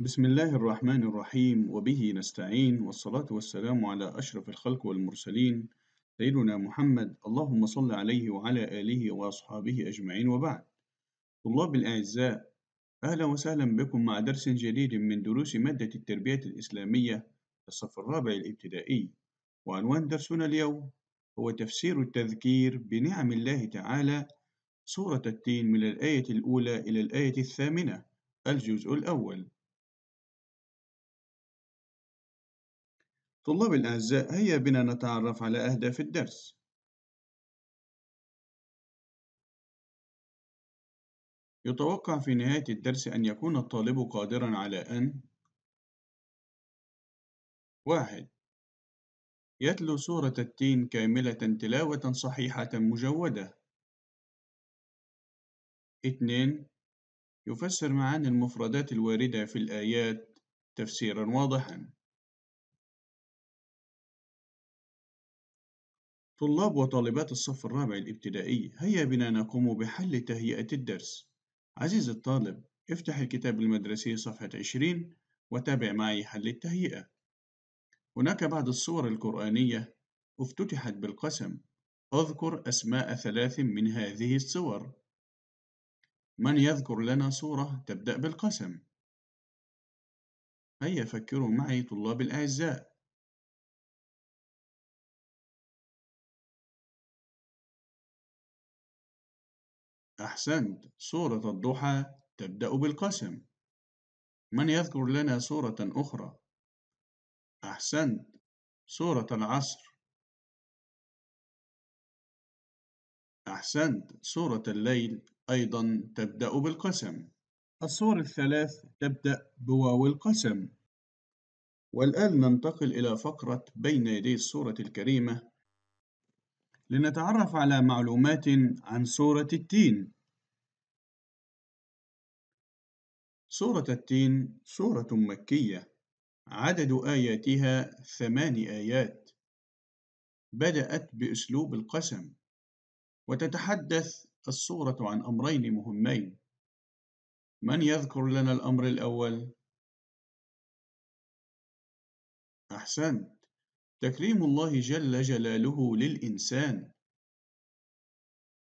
بسم الله الرحمن الرحيم وبه نستعين والصلاة والسلام على أشرف الخلق والمرسلين سيدنا محمد اللهم صل عليه وعلى آله وأصحابه أجمعين وبعد طلاب الأعزاء أهلا وسهلا بكم مع درس جديد من دروس مادة التربية الإسلامية الصف الرابع الابتدائي وعنوان درسنا اليوم هو تفسير التذكير بنعم الله تعالى سورة التين من الآية الأولى إلى الآية الثامنة الجزء الأول طلاب الأعزاء هيا بنا نتعرف على أهداف الدرس يتوقع في نهاية الدرس أن يكون الطالب قادرا على أن واحد يتلو سورة التين كاملة تلاوة صحيحة مجودة اثنين يفسر معاني المفردات الواردة في الآيات تفسيرا واضحا طلاب وطالبات الصف الرابع الابتدائي هيا بنا نقوم بحل تهيئة الدرس عزيزي الطالب افتح الكتاب المدرسي صفحة 20 وتابع معي حل التهيئة هناك بعض الصور القرآنية افتتحت بالقسم اذكر أسماء ثلاث من هذه الصور من يذكر لنا صورة تبدأ بالقسم هيا فكروا معي طلاب الأعزاء أحسنت سورة الضحى تبدأ بالقسم من يذكر لنا سورة أخرى؟ أحسنت سورة العصر أحسنت سورة الليل أيضا تبدأ بالقسم الصور الثلاث تبدأ بواو القسم والآن ننتقل إلى فقرة بين يدي السورة الكريمة لنتعرف على معلومات عن سورة التين سورة التين سورة مكية عدد آياتها ثمان آيات بدأت بأسلوب القسم وتتحدث السورة عن أمرين مهمين من يذكر لنا الأمر الأول؟ أحسنت تكريم الله جل جلاله للإنسان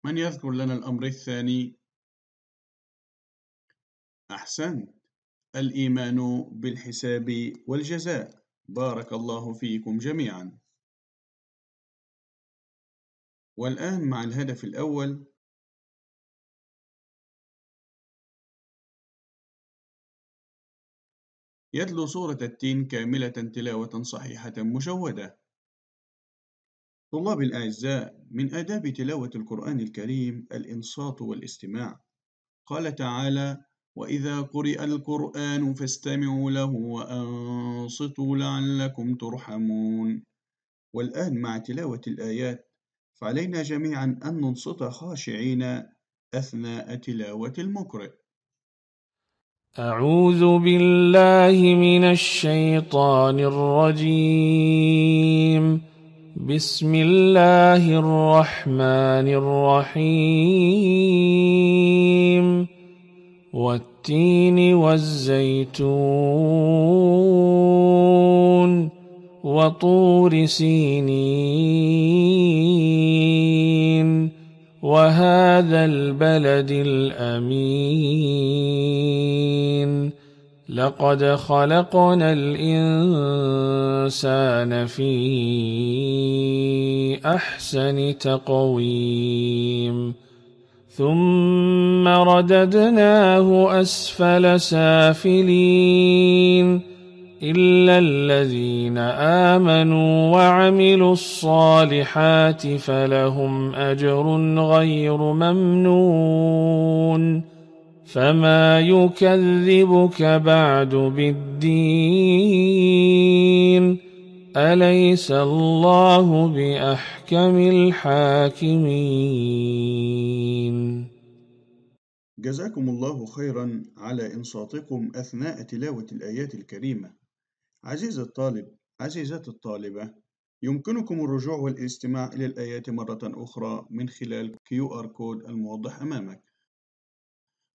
من يذكر لنا الأمر الثاني؟ أحسنت الإيمان بالحساب والجزاء بارك الله فيكم جميعا والآن مع الهدف الأول يتلو سورة التين كاملة تلاوة صحيحة مشودة. طلاب الأعزاء من آداب تلاوة القرآن الكريم الإنصات والاستماع قال تعالى وإذا قرئ القرآن فاستمعوا له وأنصتوا لعلكم ترحمون والآن مع تلاوة الآيات فعلينا جميعا أن ننصت خاشعين أثناء تلاوة المقرئ أعوذ بالله من الشيطان الرجيم بسم الله الرحمن الرحيم والتين والزيتون وطور سينين وهذا البلد الأمين لقد خلقنا الإنسان في أحسن تقويم ثم رددناه أسفل سافلين إلا الذين آمنوا وعملوا الصالحات فلهم أجر غير ممنون فما يكذبك بعد بالدين أليس الله بأحكم الحاكمين جزاكم الله خيرا على إنصاتكم أثناء تلاوة الآيات الكريمة عزيزي الطالب عزيزاتي الطالبة يمكنكم الرجوع والاستماع إلى الآيات مرة أخرى من خلال QR كود الموضح أمامك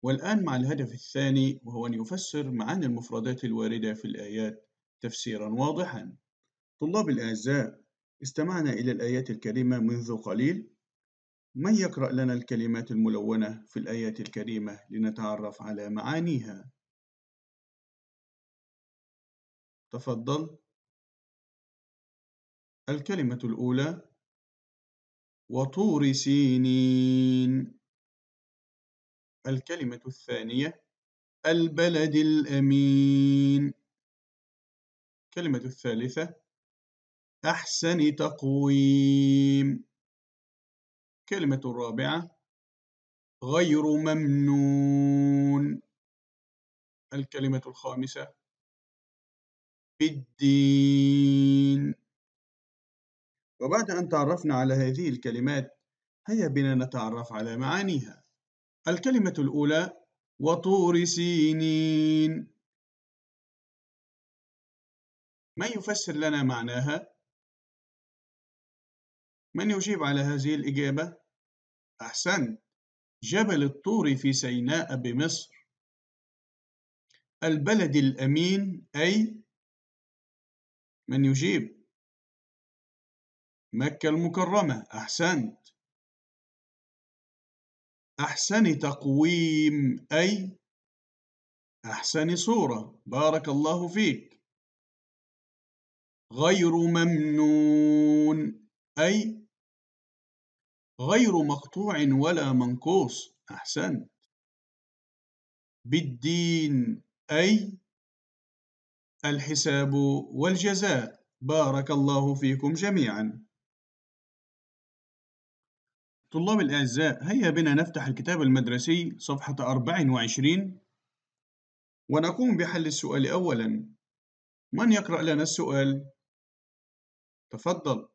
والآن مع الهدف الثاني وهو أن يفسر معاني المفردات الواردة في الآيات تفسيرا واضحا طلاب الأعزاء استمعنا إلى الآيات الكريمة منذ قليل من يقرأ لنا الكلمات الملونة في الآيات الكريمة لنتعرف على معانيها تفضل الكلمة الأولى وطور سينين الكلمة الثانية البلد الأمين الكلمة الثالثة أحسن تقويم الكلمة الرابعة غير ممنون الكلمة الخامسة الدين وبعد أن تعرفنا على هذه الكلمات هيا بنا نتعرف على معانيها الكلمة الأولى وطور سينين من يفسر لنا معناها؟ من يجيب على هذه الإجابة؟ أحسن جبل الطور في سيناء بمصر البلد الأمين أي من يجيب مكة المكرمة أحسنت أحسن تقويم أي أحسن صورة بارك الله فيك غير ممنون أي غير مقطوع ولا منقوص أحسنت بالدين أي الحساب والجزاء بارك الله فيكم جميعا طلاب الأعزاء هيا بنا نفتح الكتاب المدرسي صفحة 24 ونقوم بحل السؤال أولا من يقرأ لنا السؤال؟ تفضل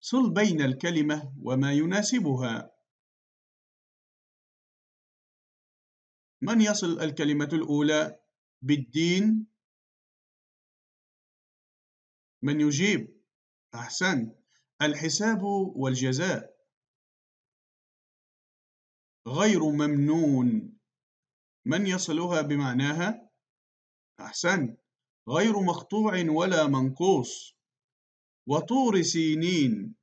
صل بين الكلمة وما يناسبها من يصل الكلمة الأولى بالدين من يجيب أحسن الحساب والجزاء غير ممنون من يصلها بمعناها أحسن غير مقطوع ولا منقوص وطور سينين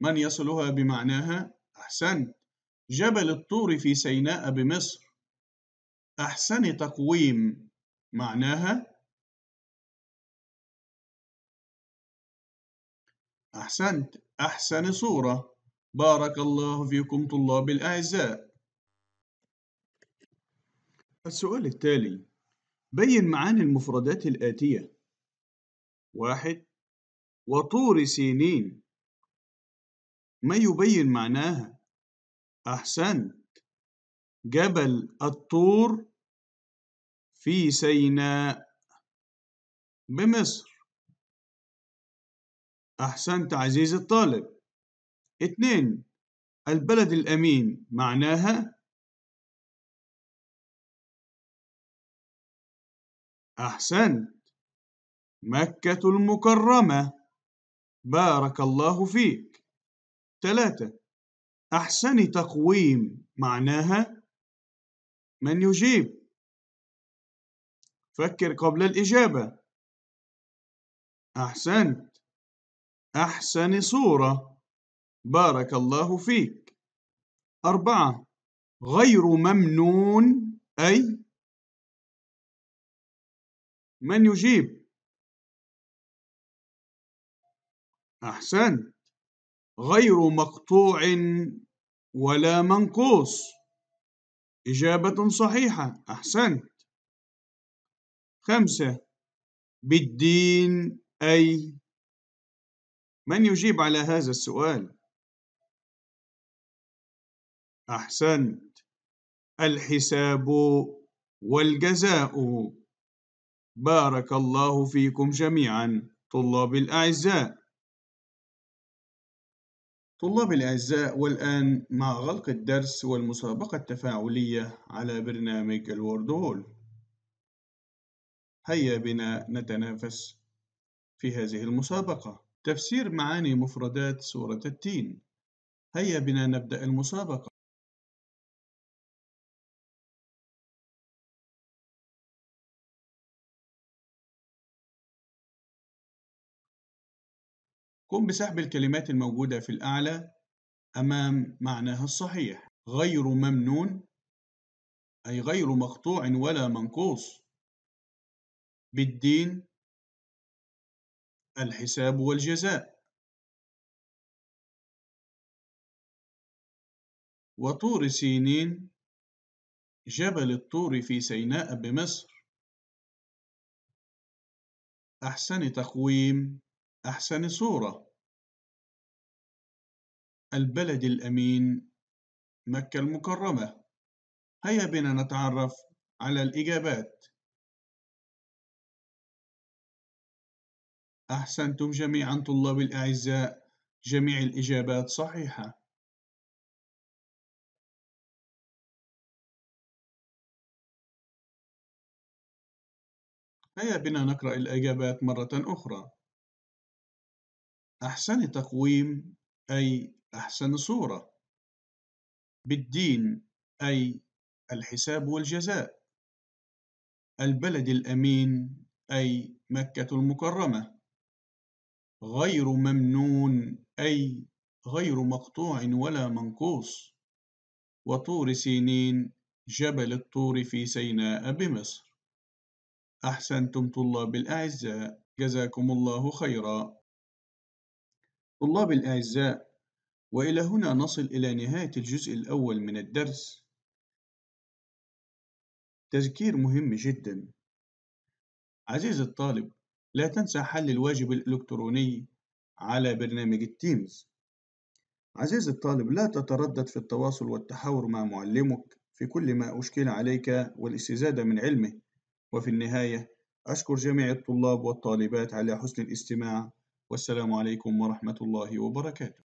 من يصلها بمعناها أحسن جبل الطور في سيناء بمصر أحسن تقويم معناها أحسنت أحسن صورة بارك الله فيكم طلاب الأعزاء السؤال التالي بين معاني المفردات الآتية واحد وطور سينين ما يبين معناها أحسنت جبل الطور في سيناء بمصر أحسنت عزيزي الطالب اثنين البلد الأمين معناها أحسنت مكة المكرمة بارك الله فيك ثلاثة أحسن تقويم معناها من يجيب فكر قبل الإجابة أحسنت أحسن صورة بارك الله فيك أربعة غير ممنون أي من يجيب أحسنت غير مقطوع ولا منقوص إجابة صحيحة أحسنت خمسة بالدين أي من يجيب على هذا السؤال احسنت الحساب والجزاء بارك الله فيكم جميعا طلاب الاعزاء طلاب الأعزاء والآن مع غلق الدرس والمسابقة التفاعلية على برنامج الورد هول هيا بنا نتنافس في هذه المسابقة تفسير معاني مفردات سورة التين هيا بنا نبدأ المسابقة قم بسحب الكلمات الموجودة في الأعلى أمام معناها الصحيح غير ممنون أي غير مقطوع ولا منقوص بالدين الحساب والجزاء وطور سينين جبل الطور في سيناء بمصر أحسن تقويم أحسن صورة البلد الأمين مكة المكرمة هيا بنا نتعرف على الإجابات أحسنتم جميعا طلاب الأعزاء جميع الإجابات صحيحة هيا بنا نقرأ الإجابات مرة أخرى أحسن تقويم أي أحسن صورة بالدين أي الحساب والجزاء البلد الأمين أي مكة المكرمة غير ممنون أي غير مقطوع ولا منقوص وطور سينين جبل الطور في سيناء بمصر أحسنتم طلاب الأعزاء جزاكم الله خيرا طلاب الأعزاء وإلى هنا نصل إلى نهاية الجزء الأول من الدرس تذكير مهم جدا عزيزي الطالب لا تنسى حل الواجب الإلكتروني على برنامج التيمز عزيزي الطالب لا تتردد في التواصل والتحاور مع معلمك في كل ما أشكل عليك والاستزادة من علمه وفي النهاية أشكر جميع الطلاب والطالبات على حسن الاستماع والسلام عليكم ورحمة الله وبركاته